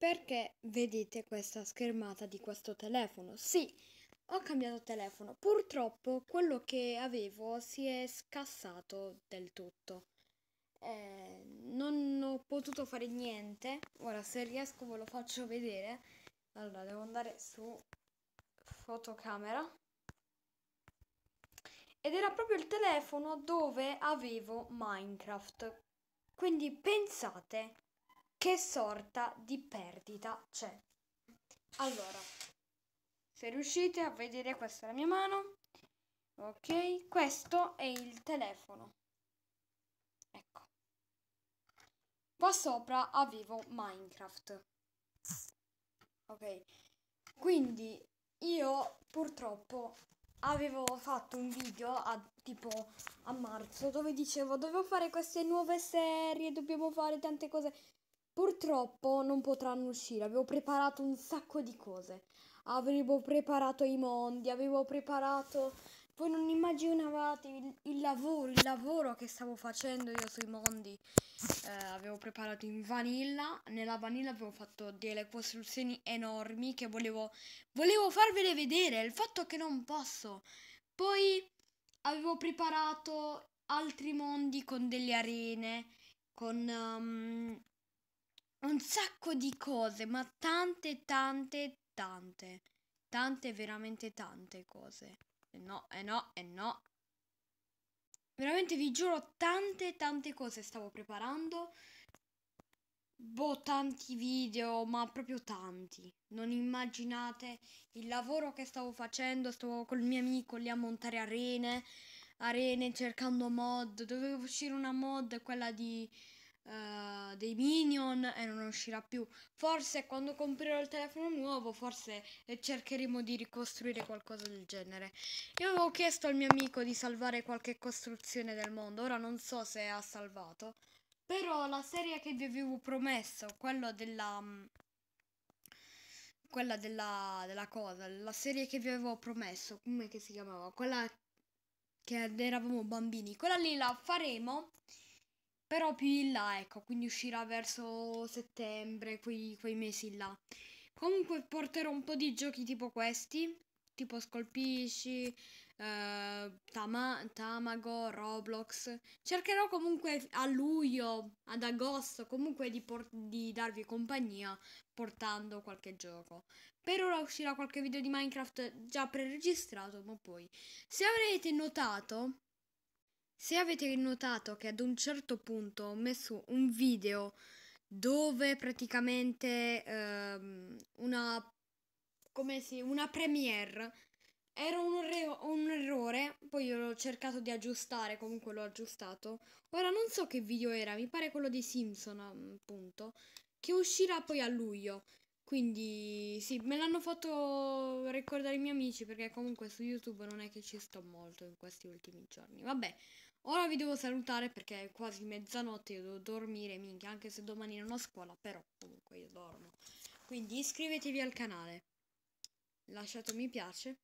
Perché vedete questa schermata di questo telefono? Sì, ho cambiato telefono. Purtroppo quello che avevo si è scassato del tutto. Eh, non ho potuto fare niente. Ora se riesco ve lo faccio vedere. Allora devo andare su fotocamera. Ed era proprio il telefono dove avevo Minecraft. Quindi pensate che sorta di perdita c'è. Allora, se riuscite a vedere questa è la mia mano, ok, questo è il telefono. Ecco. Qua sopra avevo Minecraft. Ok, quindi io purtroppo avevo fatto un video a, tipo a marzo dove dicevo dovevo fare queste nuove serie, dobbiamo fare tante cose. Purtroppo non potranno uscire, avevo preparato un sacco di cose. Avevo preparato i mondi, avevo preparato... Voi non immaginavate il, il lavoro, il lavoro che stavo facendo io sui mondi. Eh, avevo preparato in vanilla, nella vanilla avevo fatto delle costruzioni enormi che volevo, volevo farvele vedere, il fatto che non posso. Poi avevo preparato altri mondi con delle arene, con... Um, un sacco di cose, ma tante, tante, tante, tante, veramente tante cose. E eh no, e eh no, e eh no. Veramente vi giuro tante, tante cose stavo preparando. Boh, tanti video, ma proprio tanti. Non immaginate il lavoro che stavo facendo. Stavo col mio amico lì a montare arene, arene cercando mod. Doveva uscire una mod, quella di eh, dei minion e non uscirà più. Forse quando comprerò il telefono nuovo, forse eh, cercheremo di ricostruire qualcosa del genere. Io avevo chiesto al mio amico di salvare qualche costruzione del mondo, ora non so se ha salvato. Però la serie che vi avevo promesso, quella della mm, quella della, della, cosa, la serie che vi avevo promesso, come si chiamava? Quella che eravamo bambini, quella lì la faremo però più in là, ecco, quindi uscirà verso settembre, quei, quei mesi là. Comunque porterò un po' di giochi tipo questi, tipo Scolpisci, eh, Tama, Tamago, Roblox. Cercherò comunque a luglio, ad agosto, comunque di, di, darvi compagnia portando qualche gioco. Per ora uscirà qualche video di Minecraft già preregistrato, ma poi... Se avrete notato, se avete notato che ad un certo punto ho messo un video dove praticamente ehm, una, come si, una premiere era un, un, errore, poi l'ho cercato di aggiustare, comunque l'ho aggiustato. Ora non so che video era, mi pare quello dei Simpson appunto, che uscirà poi a luglio. Quindi sì, me l'hanno fatto ricordare i miei amici perché comunque su YouTube non è che ci sto molto in questi ultimi giorni. Vabbè, ora vi devo salutare perché è quasi mezzanotte, io devo dormire, minchia, anche se domani non ho scuola, però comunque io dormo. Quindi iscrivetevi al canale, lasciate un mi piace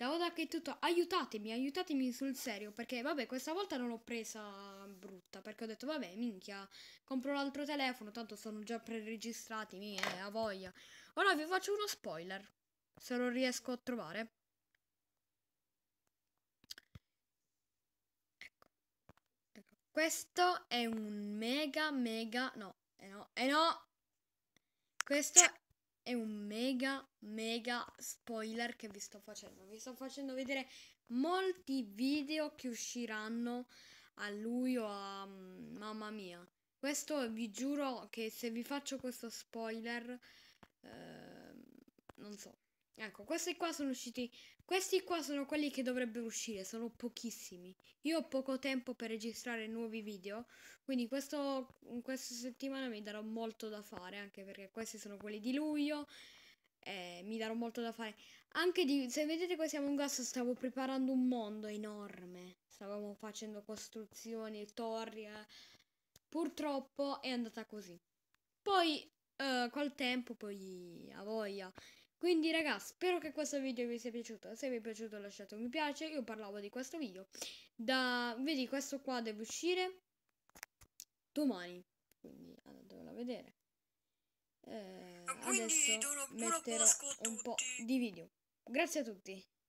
da ora che è tutto, aiutatemi, aiutatemi sul serio, perché vabbè, questa volta non l'ho presa brutta, perché ho detto vabbè, minchia, compro l'altro telefono, tanto sono già preregistrati, mi ha eh, voglia. Ora vi faccio uno spoiler, se lo riesco a trovare. Ecco. Ecco. Questo è un mega mega no, eh no, eh no. Questo cioè, è un mega mega spoiler che vi sto facendo. Vi sto facendo vedere molti video che usciranno a lui o a mm, mamma mia. Questo vi giuro che se vi faccio questo spoiler eh, non so, Ecco, questi qua sono usciti. Questi qua sono quelli che dovrebbero uscire, sono pochissimi. Io ho poco tempo per registrare nuovi video, quindi questo, questa settimana mi darò molto da fare, anche perché questi sono quelli di luglio. Eh, mi darò molto da fare. Anche di, se vedete qua siamo un gas, stavo preparando un mondo enorme. Stavamo facendo costruzioni, torri. Eh. Purtroppo è andata così. Poi, eh, col tempo, poi a voglia. Quindi ragazzi, spero che questo video vi sia piaciuto, se vi è piaciuto lasciate un mi piace, io parlavo di questo video. Da, vedi, questo qua deve uscire domani, quindi andatevelo a vedere. Eh, adesso metterò un po' di video. Grazie a tutti.